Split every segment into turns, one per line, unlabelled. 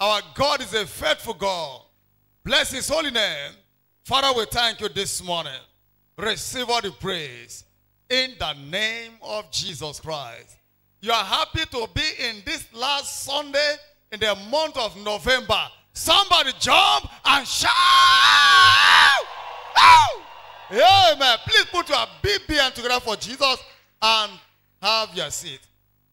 Our God is a faithful God. Bless his holy name. Father, we thank you this morning. Receive all the praise in the name of Jesus Christ. You are happy to be in this last Sunday in the month of November. Somebody jump and shout! Oh! Amen. Please put your BBN together for Jesus and have your seat.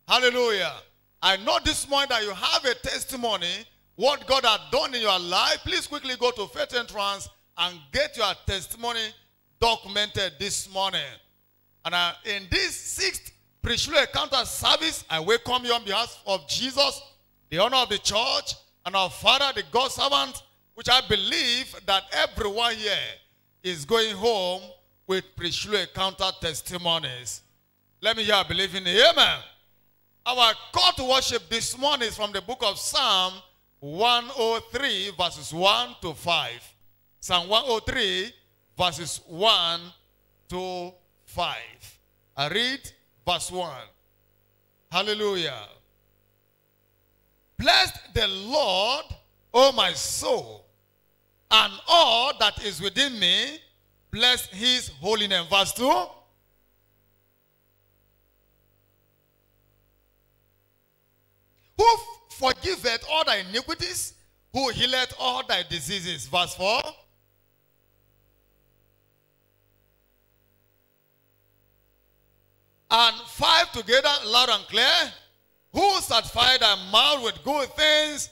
Hallelujah. I know this morning that you have a testimony what God had done in your life, please quickly go to Faith Entrance and get your testimony documented this morning. And uh, in this sixth priestly encounter service, I welcome you on behalf of Jesus, the honor of the church, and our Father, the God servant, which I believe that everyone here is going home with priestly encounter testimonies. Let me hear, I believe in the Amen. Our call to worship this morning is from the book of Psalm 103 verses 1 to 5. Psalm 103 verses 1 to 5. I read verse 1. Hallelujah. Bless the Lord, O my soul, and all that is within me. Bless his holy name. Verse 2. forgiveth all thy iniquities, who healeth all thy diseases. Verse 4. And five together, loud and clear. Who satisfied thy mouth with good things,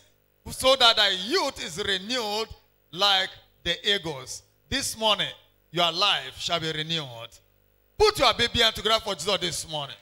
so that thy youth is renewed like the eagles. This morning, your life shall be renewed. Put your baby hand together for Jesus this morning.